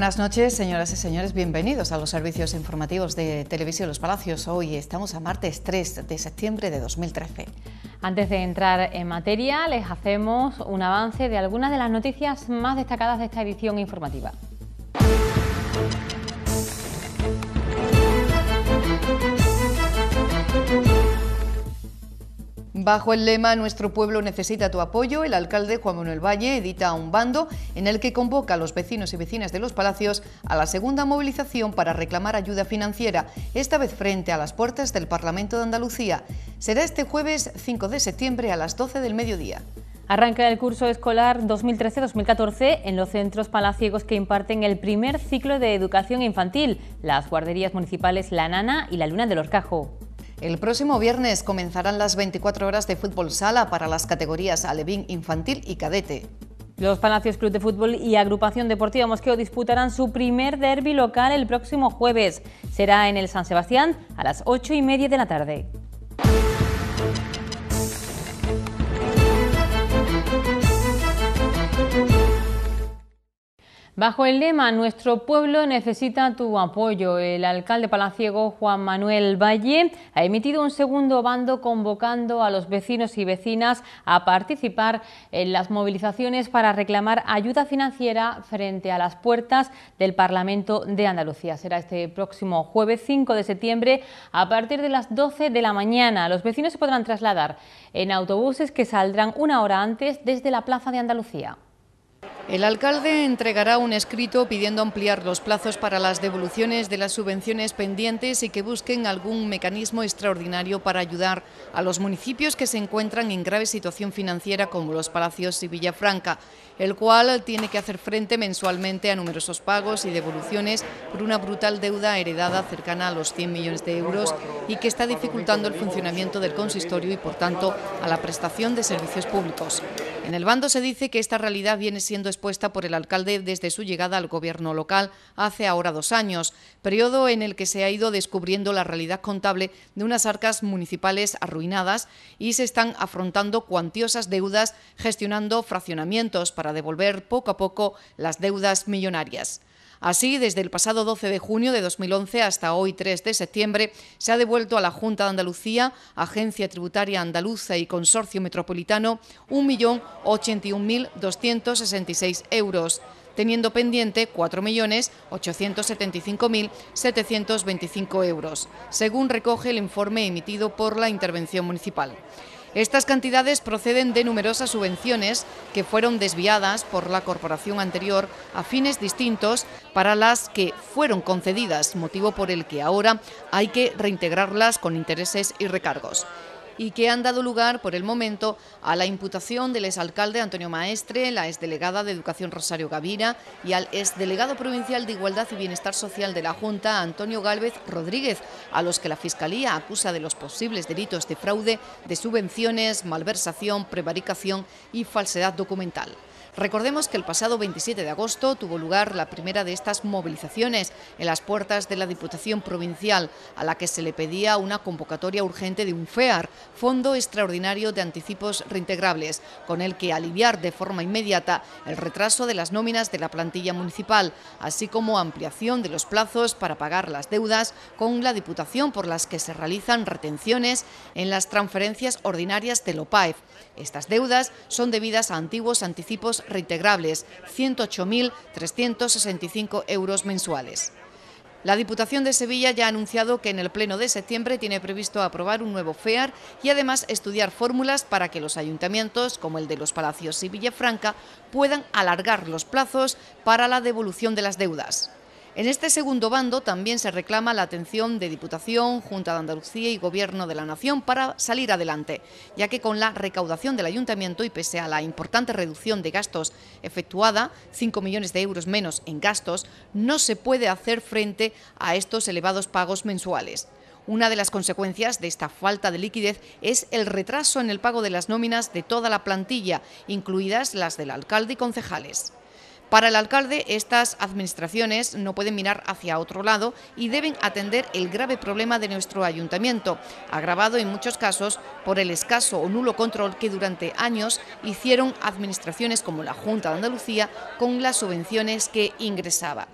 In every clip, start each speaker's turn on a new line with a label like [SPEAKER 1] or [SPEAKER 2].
[SPEAKER 1] buenas noches, señoras y señores. Bienvenidos a los servicios informativos de Televisión Los Palacios. Hoy estamos a martes 3 de septiembre de 2013.
[SPEAKER 2] Antes de entrar en materia, les hacemos un avance de algunas de las noticias más destacadas de esta edición informativa.
[SPEAKER 1] Bajo el lema Nuestro pueblo necesita tu apoyo, el alcalde Juan Manuel Valle edita un bando en el que convoca a los vecinos y vecinas de los palacios a la segunda movilización para reclamar ayuda financiera, esta vez frente a las puertas del Parlamento de Andalucía. Será este jueves 5 de septiembre a las 12 del mediodía. Arranca el curso escolar 2013-2014
[SPEAKER 2] en los centros palaciegos que imparten el primer ciclo de educación infantil, las guarderías
[SPEAKER 1] municipales La Nana y La Luna del Orcajo. El próximo viernes comenzarán las 24 horas de fútbol sala para las categorías alevín infantil y cadete. Los Palacios Club
[SPEAKER 2] de Fútbol y Agrupación Deportiva Mosqueo disputarán su primer derby local el próximo jueves. Será en el San Sebastián a las 8 y media de la tarde. Bajo el lema Nuestro pueblo necesita tu apoyo, el alcalde palaciego Juan Manuel Valle ha emitido un segundo bando convocando a los vecinos y vecinas a participar en las movilizaciones para reclamar ayuda financiera frente a las puertas del Parlamento de Andalucía. Será este próximo jueves 5 de septiembre a partir de las 12 de la mañana. Los vecinos se podrán trasladar
[SPEAKER 1] en autobuses que saldrán una hora antes desde la Plaza de Andalucía. El alcalde entregará un escrito pidiendo ampliar los plazos para las devoluciones de las subvenciones pendientes y que busquen algún mecanismo extraordinario para ayudar a los municipios que se encuentran en grave situación financiera como Los Palacios y Villafranca, el cual tiene que hacer frente mensualmente a numerosos pagos y devoluciones por una brutal deuda heredada cercana a los 100 millones de euros y que está dificultando el funcionamiento del consistorio y, por tanto, a la prestación de servicios públicos. En el bando se dice que esta realidad viene siendo expuesta por el alcalde desde su llegada al gobierno local hace ahora dos años, periodo en el que se ha ido descubriendo la realidad contable de unas arcas municipales arruinadas y se están afrontando cuantiosas deudas gestionando fraccionamientos para devolver poco a poco las deudas millonarias. Así, desde el pasado 12 de junio de 2011 hasta hoy 3 de septiembre, se ha devuelto a la Junta de Andalucía, Agencia Tributaria Andaluza y Consorcio Metropolitano 1.081.266 euros teniendo pendiente 4.875.725 euros, según recoge el informe emitido por la Intervención Municipal. Estas cantidades proceden de numerosas subvenciones que fueron desviadas por la corporación anterior a fines distintos para las que fueron concedidas, motivo por el que ahora hay que reintegrarlas con intereses y recargos y que han dado lugar, por el momento, a la imputación del exalcalde Antonio Maestre, la exdelegada de Educación Rosario Gavira y al exdelegado provincial de Igualdad y Bienestar Social de la Junta, Antonio Gálvez Rodríguez, a los que la Fiscalía acusa de los posibles delitos de fraude, de subvenciones, malversación, prevaricación y falsedad documental. Recordemos que el pasado 27 de agosto tuvo lugar la primera de estas movilizaciones en las puertas de la Diputación Provincial, a la que se le pedía una convocatoria urgente de un FEAR, Fondo Extraordinario de Anticipos Reintegrables, con el que aliviar de forma inmediata el retraso de las nóminas de la plantilla municipal, así como ampliación de los plazos para pagar las deudas con la Diputación por las que se realizan retenciones en las transferencias ordinarias del OPAEF. Estas deudas son debidas a antiguos anticipos reintegrables, 108.365 euros mensuales. La Diputación de Sevilla ya ha anunciado que en el Pleno de septiembre tiene previsto aprobar un nuevo FEAR y además estudiar fórmulas para que los ayuntamientos, como el de los Palacios y Villafranca, puedan alargar los plazos para la devolución de las deudas. En este segundo bando también se reclama la atención de Diputación, Junta de Andalucía y Gobierno de la Nación para salir adelante, ya que con la recaudación del Ayuntamiento y pese a la importante reducción de gastos efectuada, 5 millones de euros menos en gastos, no se puede hacer frente a estos elevados pagos mensuales. Una de las consecuencias de esta falta de liquidez es el retraso en el pago de las nóminas de toda la plantilla, incluidas las del alcalde y concejales. Para el alcalde, estas administraciones no pueden mirar hacia otro lado y deben atender el grave problema de nuestro ayuntamiento, agravado en muchos casos por el escaso o nulo control que durante años hicieron administraciones como la Junta de Andalucía con las subvenciones que ingresaba.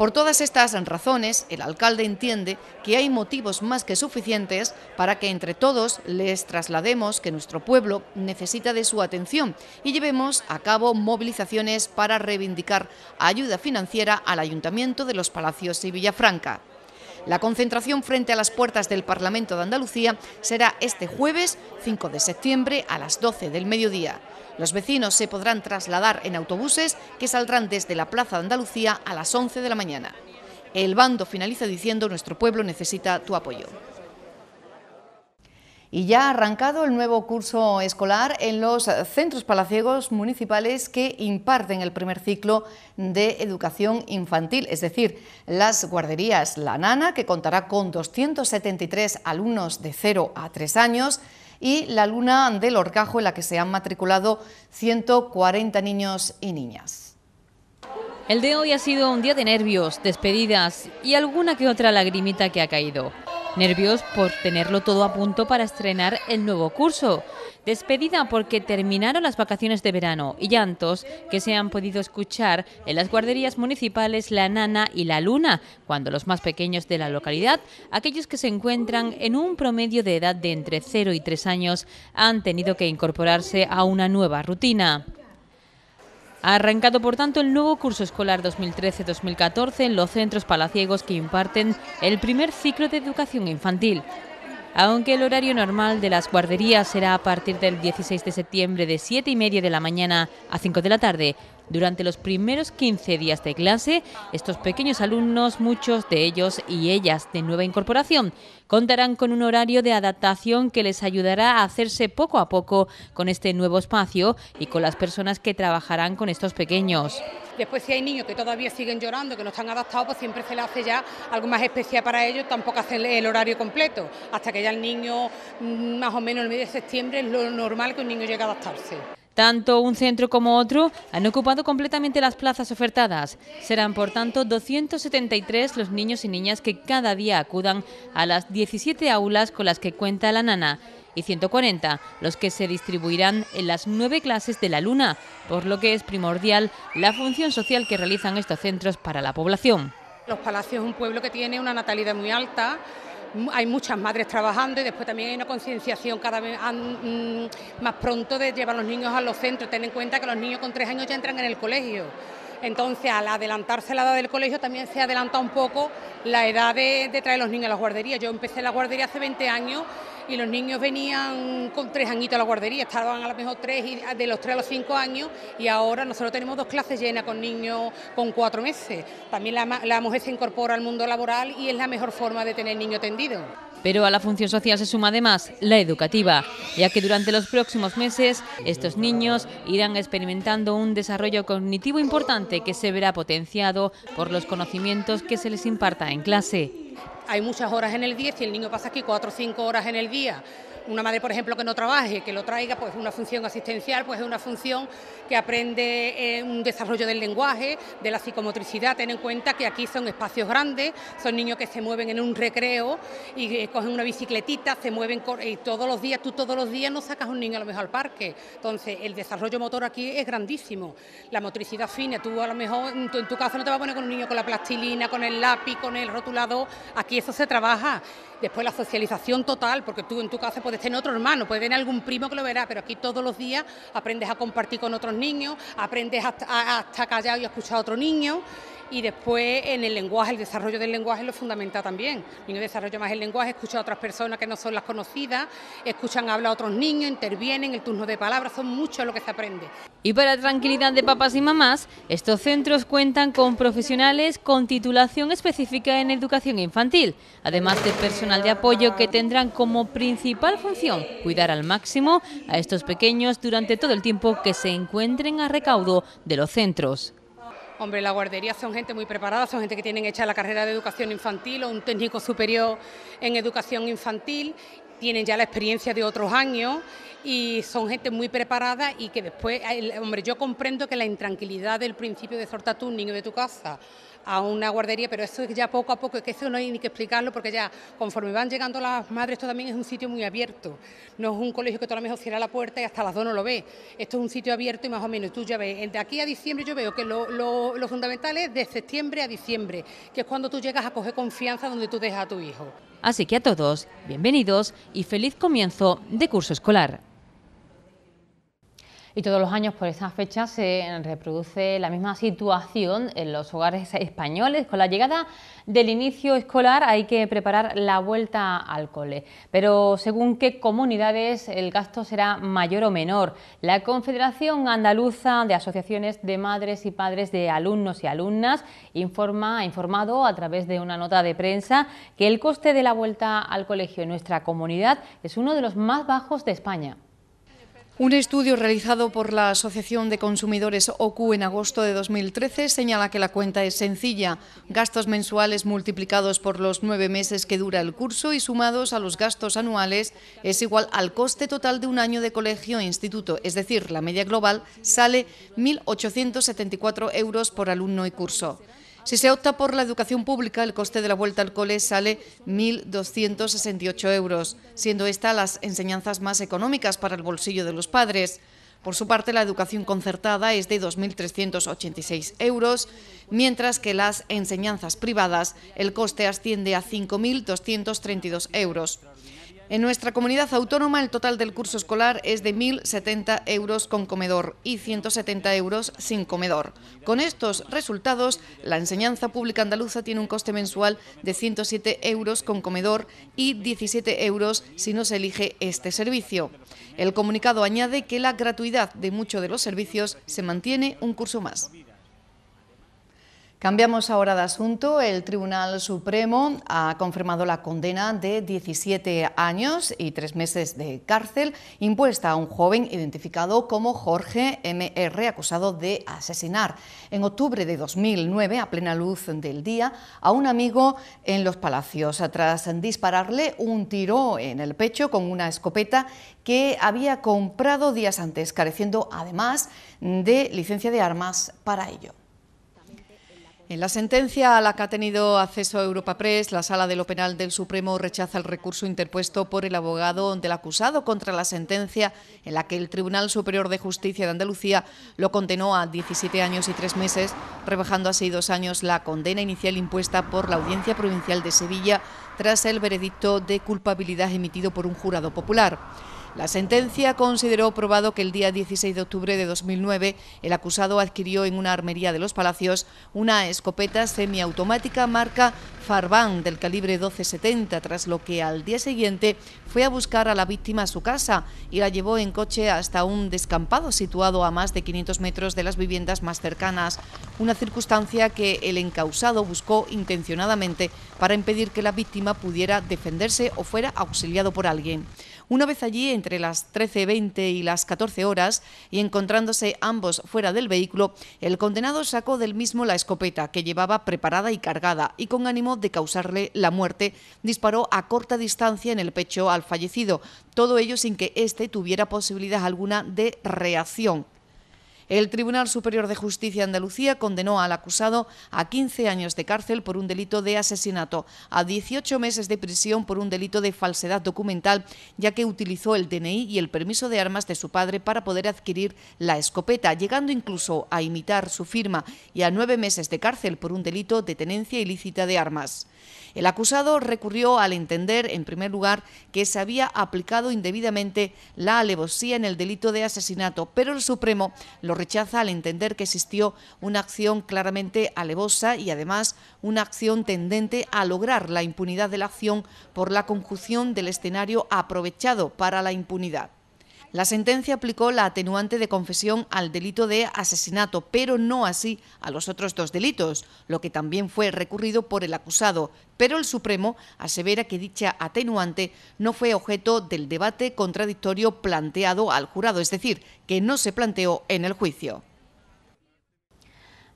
[SPEAKER 1] Por todas estas razones, el alcalde entiende que hay motivos más que suficientes para que entre todos les traslademos que nuestro pueblo necesita de su atención y llevemos a cabo movilizaciones para reivindicar ayuda financiera al Ayuntamiento de los Palacios y Villafranca. La concentración frente a las puertas del Parlamento de Andalucía será este jueves 5 de septiembre a las 12 del mediodía. Los vecinos se podrán trasladar en autobuses que saldrán desde la Plaza de Andalucía a las 11 de la mañana. El bando finaliza diciendo, nuestro pueblo necesita tu apoyo. Y ya ha arrancado el nuevo curso escolar en los centros palaciegos municipales que imparten el primer ciclo de educación infantil, es decir, las guarderías La Nana, que contará con 273 alumnos de 0 a 3 años, y la Luna del Orcajo, en la que se han matriculado 140 niños y niñas.
[SPEAKER 2] El de hoy ha sido un día de nervios, despedidas y alguna que otra lagrimita que ha caído. Nervios por tenerlo todo a punto para estrenar el nuevo curso, Despedida porque terminaron las vacaciones de verano y llantos que se han podido escuchar en las guarderías municipales La Nana y La Luna, cuando los más pequeños de la localidad, aquellos que se encuentran en un promedio de edad de entre 0 y 3 años, han tenido que incorporarse a una nueva rutina. Ha arrancado, por tanto, el nuevo curso escolar 2013-2014 en los centros palaciegos que imparten el primer ciclo de educación infantil. Aunque el horario normal de las guarderías será a partir del 16 de septiembre de 7 y media de la mañana a 5 de la tarde, durante los primeros 15 días de clase, estos pequeños alumnos, muchos de ellos y ellas de nueva incorporación, contarán con un horario de adaptación que les ayudará a hacerse poco a poco con este nuevo espacio y con las personas que trabajarán con estos pequeños.
[SPEAKER 3] Después si hay niños que todavía siguen llorando, que no están adaptados, pues siempre se le hace ya algo más especial para ellos, tampoco hace el horario completo, hasta que ya el niño mm, más o menos el mes de septiembre es lo normal que un niño llegue a adaptarse.
[SPEAKER 2] Tanto un centro como otro han ocupado completamente las plazas ofertadas. Serán, por tanto, 273 los niños y niñas que cada día acudan a las 17 aulas con las que cuenta la nana y 140, los que se distribuirán en las nueve clases de la Luna, por lo que es primordial la función social que realizan estos centros para la población.
[SPEAKER 3] Los Palacios es un pueblo que tiene una natalidad muy alta, hay muchas madres trabajando y después también hay una concienciación cada vez mm, más pronto de llevar los niños a los centros. Ten en cuenta que los niños con tres años ya entran en el colegio. Entonces, al adelantarse la edad del colegio, también se adelanta un poco la edad de, traer los niños a la guardería... Yo empecé la guardería hace 20 años y los niños venían con tres añitos a la guardería, estaban a lo mejor tres de los tres a los cinco años y ahora nosotros tenemos dos clases llenas con niños con cuatro meses. También la, mujer se incorpora al mundo laboral y es la mejor forma de tener niño tendido.
[SPEAKER 2] Pero a la función social se suma además la educativa, ya que durante los próximos meses estos niños irán experimentando un desarrollo cognitivo importante que se verá potenciado por los conocimientos que se les imparta en clase
[SPEAKER 3] hay muchas horas en el día, si el niño pasa aquí cuatro o cinco horas en el día una madre, por ejemplo, que no trabaje, que lo traiga, pues una función asistencial, pues es una función que aprende eh, un desarrollo del lenguaje, de la psicomotricidad. Ten en cuenta que aquí son espacios grandes, son niños que se mueven en un recreo y eh, cogen una bicicletita, se mueven y todos los días, tú todos los días no sacas un niño a lo mejor al parque. Entonces, el desarrollo motor aquí es grandísimo. La motricidad fina, tú a lo mejor en tu, casa no te vas a poner con un niño con la plastilina, con el lápiz, con el rotulador. Aquí eso se trabaja. Después la socialización total, porque tú en tu casa puedes ...en otro hermano, puede venir algún primo que lo verá, pero aquí todos los días aprendes a compartir con otros niños, aprendes a, estar callado y a escuchar a otro niño y después en el lenguaje, el desarrollo del lenguaje lo fundamental también. Niño desarrolla más el lenguaje, escucha a otras personas que no son las conocidas, escuchan hablar a otros niños, intervienen, el turno de palabras, son mucho lo que se aprende.
[SPEAKER 2] Y para tranquilidad de papás y mamás, estos centros cuentan con profesionales con titulación específica en educación infantil, además del personal de apoyo que tendrán como principal función cuidar al máximo a estos pequeños durante todo el tiempo que se encuentren a recaudo de los centros.
[SPEAKER 3] Hombre, la guardería son gente muy preparada, son gente que tienen hecha la carrera de educación infantil o un técnico superior en educación infantil, tienen ya la experiencia de otros años y son gente muy preparada y que después, hombre, yo comprendo que la intranquilidad del principio de soltar tú un niño de tu casa a una guardería, pero eso es ya poco a poco, es que eso no hay ni que explicarlo porque ya conforme van llegando las madres, esto también es un sitio muy abierto, no es un colegio que tú la lo mejor cierra la puerta y hasta las dos no lo ve esto es un sitio abierto y más o menos tú ya ves, de aquí a diciembre yo veo que lo, lo fundamental es de septiembre a diciembre, que es cuando tú llegas a coger confianza donde tú dejas a tu hijo.
[SPEAKER 2] Así que a todos, bienvenidos y feliz comienzo de curso escolar. Y todos los años por esas fechas se reproduce la misma situación en los hogares españoles. Con la llegada del inicio escolar hay que preparar la vuelta al cole. Pero según qué comunidades el gasto será mayor o menor. La Confederación Andaluza de Asociaciones de Madres y Padres de Alumnos y Alumnas informa, ha informado a través de una nota de prensa que el coste de la vuelta al colegio en nuestra comunidad es uno de los más bajos de España.
[SPEAKER 1] Un estudio realizado por la Asociación de Consumidores OCU en agosto de 2013 señala que la cuenta es sencilla, gastos mensuales multiplicados por los nueve meses que dura el curso y sumados a los gastos anuales es igual al coste total de un año de colegio e instituto, es decir, la media global sale 1.874 euros por alumno y curso. Si se opta por la educación pública, el coste de la vuelta al cole sale 1.268 euros, siendo esta las enseñanzas más económicas para el bolsillo de los padres. Por su parte, la educación concertada es de 2.386 euros, mientras que las enseñanzas privadas el coste asciende a 5.232 euros. En nuestra comunidad autónoma el total del curso escolar es de 1.070 euros con comedor y 170 euros sin comedor. Con estos resultados, la enseñanza pública andaluza tiene un coste mensual de 107 euros con comedor y 17 euros si no se elige este servicio. El comunicado añade que la gratuidad de muchos de los servicios se mantiene un curso más. Cambiamos ahora de asunto. El Tribunal Supremo ha confirmado la condena de 17 años y tres meses de cárcel impuesta a un joven identificado como Jorge M.R., acusado de asesinar en octubre de 2009, a plena luz del día, a un amigo en Los Palacios, tras dispararle un tiro en el pecho con una escopeta que había comprado días antes, careciendo además de licencia de armas para ello. En la sentencia a la que ha tenido acceso Europa Press, la Sala de lo Penal del Supremo rechaza el recurso interpuesto por el abogado del acusado contra la sentencia en la que el Tribunal Superior de Justicia de Andalucía lo condenó a 17 años y 3 meses, rebajando así dos años la condena inicial impuesta por la Audiencia Provincial de Sevilla tras el veredicto de culpabilidad emitido por un jurado popular. La sentencia consideró probado que el día 16 de octubre de 2009 el acusado adquirió en una armería de los Palacios una escopeta semiautomática marca Farban del calibre 1270, tras lo que al día siguiente fue a buscar a la víctima a su casa y la llevó en coche hasta un descampado situado a más de 500 metros de las viviendas más cercanas, una circunstancia que el encausado buscó intencionadamente para impedir que la víctima pudiera defenderse o fuera auxiliado por alguien. Una vez allí, entre las 13.20 y las 14 horas, y encontrándose ambos fuera del vehículo, el condenado sacó del mismo la escopeta que llevaba preparada y cargada y con ánimo de causarle la muerte, disparó a corta distancia en el pecho al fallecido, todo ello sin que éste tuviera posibilidad alguna de reacción. El Tribunal Superior de Justicia de Andalucía condenó al acusado a 15 años de cárcel por un delito de asesinato, a 18 meses de prisión por un delito de falsedad documental, ya que utilizó el DNI y el permiso de armas de su padre para poder adquirir la escopeta, llegando incluso a imitar su firma, y a nueve meses de cárcel por un delito de tenencia ilícita de armas. El acusado recurrió al entender, en primer lugar, que se había aplicado indebidamente la alevosía en el delito de asesinato, pero el Supremo lo rechaza al entender que existió una acción claramente alevosa y además una acción tendente a lograr la impunidad de la acción por la conjunción del escenario aprovechado para la impunidad. La sentencia aplicó la atenuante de confesión al delito de asesinato, pero no así a los otros dos delitos, lo que también fue recurrido por el acusado, pero el Supremo asevera que dicha atenuante no fue objeto del debate contradictorio planteado al jurado, es decir, que no se planteó en el juicio.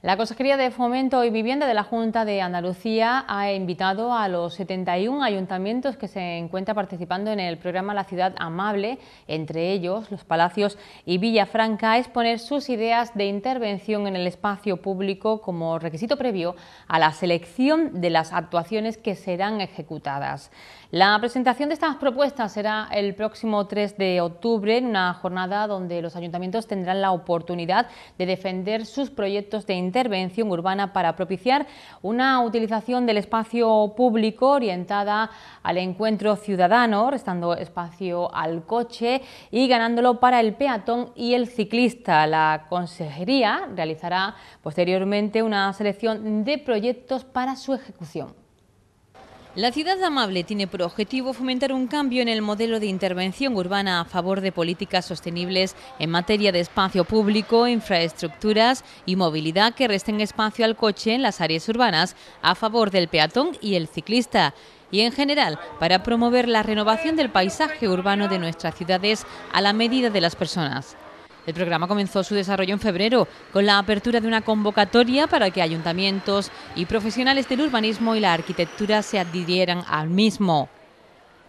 [SPEAKER 2] La Consejería de Fomento y Vivienda de la Junta de Andalucía ha invitado a los 71 ayuntamientos que se encuentran participando en el programa La Ciudad Amable, entre ellos los Palacios y Villafranca, a exponer sus ideas de intervención en el espacio público como requisito previo a la selección de las actuaciones que serán ejecutadas. La presentación de estas propuestas será el próximo 3 de octubre, en una jornada donde los ayuntamientos tendrán la oportunidad de defender sus proyectos de intervención urbana para propiciar una utilización del espacio público orientada al encuentro ciudadano, restando espacio al coche y ganándolo para el peatón y el ciclista. La consejería realizará posteriormente una selección de proyectos para su ejecución. La ciudad amable tiene por objetivo fomentar un cambio en el modelo de intervención urbana a favor de políticas sostenibles en materia de espacio público, infraestructuras y movilidad que resten espacio al coche en las áreas urbanas a favor del peatón y el ciclista y en general para promover la renovación del paisaje urbano de nuestras ciudades a la medida de las personas. El programa comenzó su desarrollo en febrero con la apertura de una convocatoria para que ayuntamientos y profesionales del urbanismo y la arquitectura se adhirieran al mismo.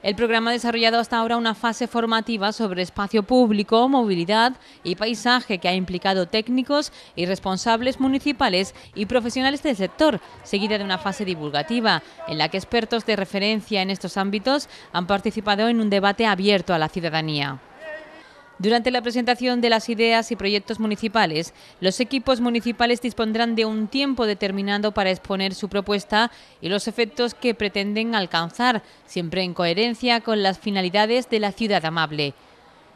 [SPEAKER 2] El programa ha desarrollado hasta ahora una fase formativa sobre espacio público, movilidad y paisaje que ha implicado técnicos y responsables municipales y profesionales del sector, seguida de una fase divulgativa en la que expertos de referencia en estos ámbitos han participado en un debate abierto a la ciudadanía. Durante la presentación de las ideas y proyectos municipales, los equipos municipales dispondrán de un tiempo determinado para exponer su propuesta y los efectos que pretenden alcanzar, siempre en coherencia con las finalidades de la ciudad amable.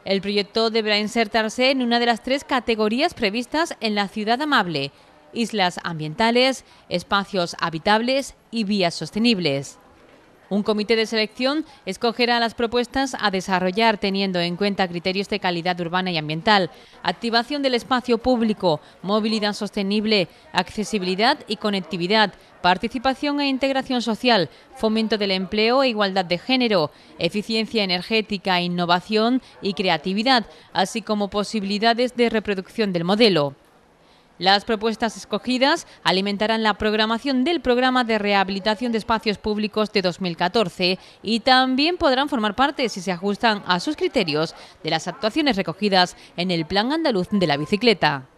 [SPEAKER 2] El proyecto deberá insertarse en una de las tres categorías previstas en la ciudad amable, islas ambientales, espacios habitables y vías sostenibles. Un comité de selección escogerá las propuestas a desarrollar teniendo en cuenta criterios de calidad urbana y ambiental, activación del espacio público, movilidad sostenible, accesibilidad y conectividad, participación e integración social, fomento del empleo e igualdad de género, eficiencia energética, innovación y creatividad, así como posibilidades de reproducción del modelo. Las propuestas escogidas alimentarán la programación del programa de rehabilitación de espacios públicos de 2014 y también podrán formar parte, si se ajustan a sus criterios, de las actuaciones recogidas
[SPEAKER 1] en el Plan Andaluz de la Bicicleta.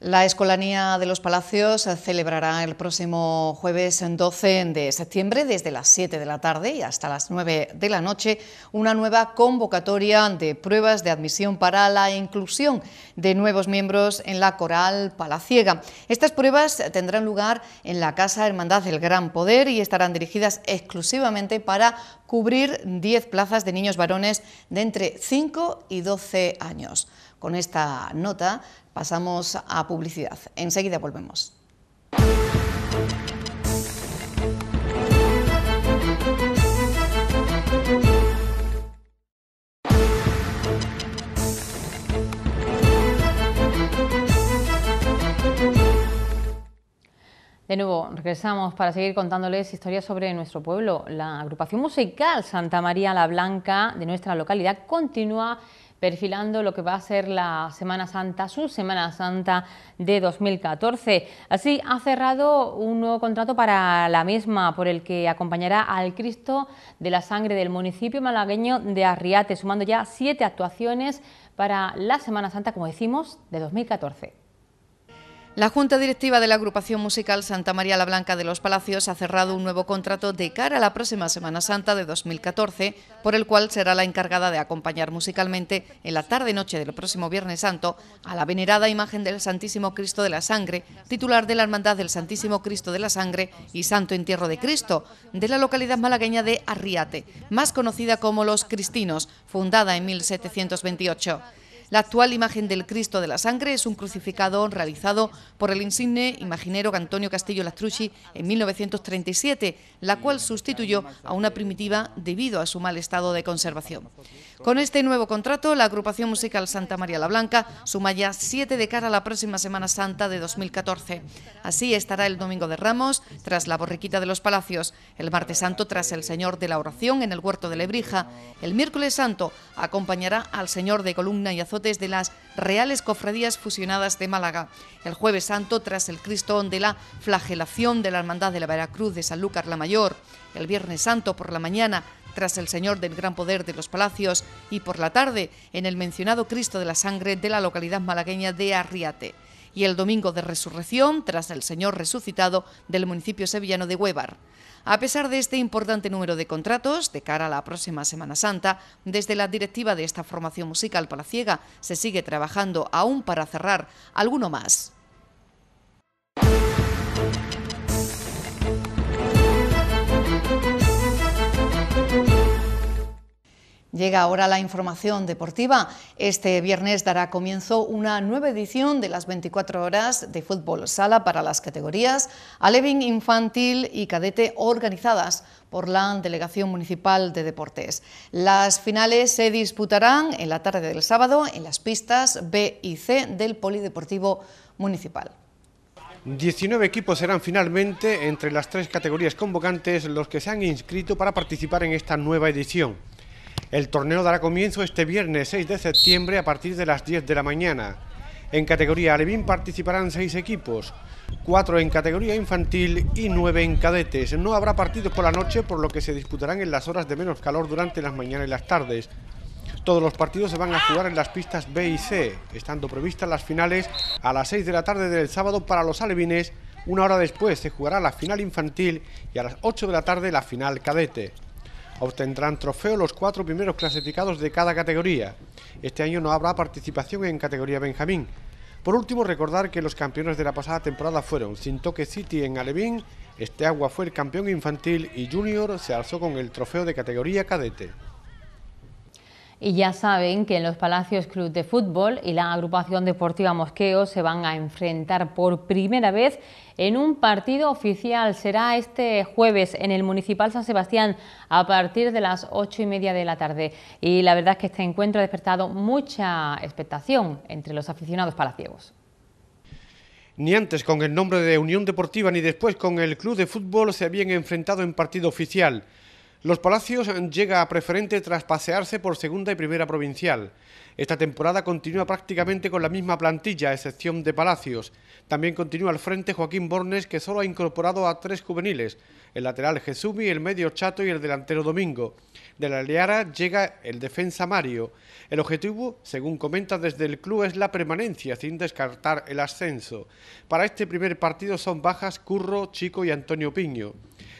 [SPEAKER 1] La Escolanía de los Palacios celebrará el próximo jueves 12 de septiembre, desde las 7 de la tarde y hasta las 9 de la noche, una nueva convocatoria de pruebas de admisión para la inclusión de nuevos miembros en la Coral Palaciega. Estas pruebas tendrán lugar en la Casa Hermandad del Gran Poder y estarán dirigidas exclusivamente para cubrir 10 plazas de niños varones de entre 5 y 12 años. Con esta nota Pasamos a publicidad. Enseguida volvemos.
[SPEAKER 2] De nuevo, regresamos para seguir contándoles historias sobre nuestro pueblo. La agrupación musical Santa María la Blanca de nuestra localidad continúa perfilando lo que va a ser la Semana Santa, su Semana Santa de 2014. Así ha cerrado un nuevo contrato para la misma, por el que acompañará al Cristo de la Sangre del municipio malagueño de Arriate, sumando ya siete actuaciones para la Semana Santa, como decimos, de 2014.
[SPEAKER 1] La Junta Directiva de la agrupación musical Santa María la Blanca de los Palacios ha cerrado un nuevo contrato de cara a la próxima Semana Santa de 2014, por el cual será la encargada de acompañar musicalmente en la tarde-noche del próximo Viernes Santo a la venerada imagen del Santísimo Cristo de la Sangre, titular de la Hermandad del Santísimo Cristo de la Sangre y Santo Entierro de Cristo, de la localidad malagueña de Arriate, más conocida como Los Cristinos, fundada en 1728. La actual imagen del Cristo de la Sangre es un crucificado realizado por el insigne imaginero Antonio Castillo Lastrucci en 1937, la cual sustituyó a una primitiva debido a su mal estado de conservación. Con este nuevo contrato, la agrupación musical Santa María la Blanca suma ya siete de cara a la próxima Semana Santa de 2014. Así estará el Domingo de Ramos tras la borriquita de los Palacios, el Martes Santo tras el Señor de la Oración en el Huerto de Lebrija, el Miércoles Santo acompañará al Señor de Columna y Azul de las Reales Cofradías Fusionadas de Málaga. El jueves santo, tras el Cristo de la Flagelación de la Hermandad de la Veracruz de San Sanlúcar la Mayor. El viernes santo por la mañana, tras el Señor del Gran Poder de los Palacios y por la tarde en el mencionado Cristo de la Sangre de la localidad malagueña de Arriate. Y el domingo de resurrección tras el Señor resucitado del municipio sevillano de Huevar. A pesar de este importante número de contratos, de cara a la próxima Semana Santa, desde la directiva de esta formación musical palaciega se sigue trabajando aún para cerrar alguno más. Llega ahora la información deportiva. Este viernes dará comienzo una nueva edición de las 24 horas de fútbol sala para las categorías Alevin Infantil y Cadete organizadas por la Delegación Municipal de Deportes. Las finales se disputarán en la tarde del sábado en las pistas B y C del Polideportivo Municipal.
[SPEAKER 4] 19 equipos serán finalmente entre las tres categorías convocantes los que se han inscrito para participar en esta nueva edición. El torneo dará comienzo este viernes 6 de septiembre a partir de las 10 de la mañana. En categoría Alevín participarán seis equipos, cuatro en categoría infantil y nueve en cadetes. No habrá partidos por la noche, por lo que se disputarán en las horas de menos calor durante las mañanas y las tardes. Todos los partidos se van a jugar en las pistas B y C, estando previstas las finales a las 6 de la tarde del sábado para los alevines. Una hora después se jugará la final infantil y a las 8 de la tarde la final cadete obtendrán trofeo los cuatro primeros clasificados de cada categoría. Este año no habrá participación en categoría Benjamín. Por último, recordar que los campeones de la pasada temporada fueron Sintoque City en Alevín, Esteagua fue el campeón infantil y Junior se alzó con el trofeo de categoría cadete.
[SPEAKER 2] Y ya saben que en los Palacios Club de Fútbol y la agrupación deportiva Mosqueo se van a enfrentar por primera vez en un partido oficial. Será este jueves en el Municipal San Sebastián a partir de las ocho y media de la tarde. Y la verdad es que este encuentro ha despertado mucha expectación entre los aficionados palaciegos.
[SPEAKER 4] Ni antes con el nombre de Unión Deportiva ni después con el Club de Fútbol se habían enfrentado en partido oficial. Los Palacios eh, llega a preferente tras pasearse por segunda y primera provincial. Esta temporada continúa prácticamente con la misma plantilla, a excepción de Palacios. También continúa al frente Joaquín Bornes, que solo ha incorporado a tres juveniles, el lateral Jesumi, el medio Chato y el delantero Domingo. De la Leara llega el defensa Mario. El objetivo, según comenta desde el club, es la permanencia, sin descartar el ascenso. Para este primer partido son bajas Curro, Chico y Antonio Piño.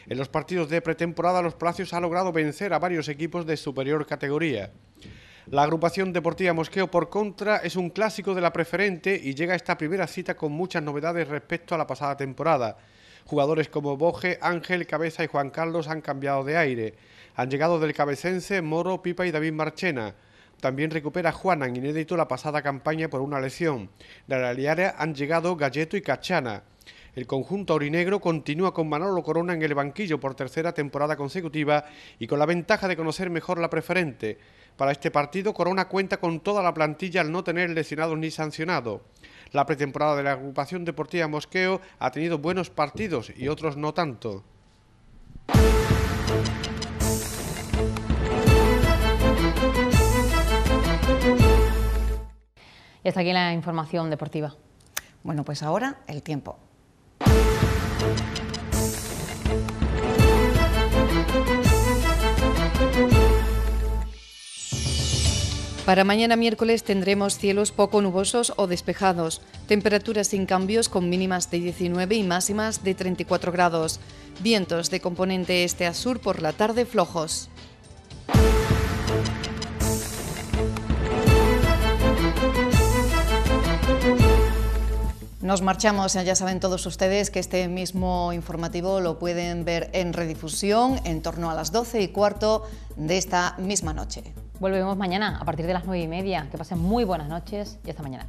[SPEAKER 4] En los partidos de pretemporada, los Palacios ha logrado vencer a varios equipos de superior categoría. La agrupación deportiva Mosqueo, por contra, es un clásico de la preferente y llega a esta primera cita con muchas novedades respecto a la pasada temporada. Jugadores como Boje, Ángel, Cabeza y Juan Carlos han cambiado de aire. Han llegado del cabecense Moro, Pipa y David Marchena. También recupera Juana, inédito la pasada campaña por una lesión. De la Liara han llegado Galleto y Cachana. El conjunto aurinegro continúa con Manolo Corona en el banquillo por tercera temporada consecutiva y con la ventaja de conocer mejor la preferente. Para este partido, Corona cuenta con toda la plantilla al no tener lesionados ni sancionado. La pretemporada de la agrupación deportiva Mosqueo ha tenido buenos partidos y otros no tanto.
[SPEAKER 2] Y hasta aquí la información deportiva.
[SPEAKER 1] Bueno, pues ahora el tiempo. Para mañana miércoles tendremos cielos poco nubosos o despejados, temperaturas sin cambios con mínimas de 19 y máximas de 34 grados, vientos de componente este a sur por la tarde flojos. Nos marchamos, ya saben todos ustedes que este mismo informativo lo pueden ver en redifusión en torno a las 12 y cuarto de esta misma noche.
[SPEAKER 2] Volvemos mañana a partir de las 9 y media. Que pasen muy buenas noches y hasta mañana.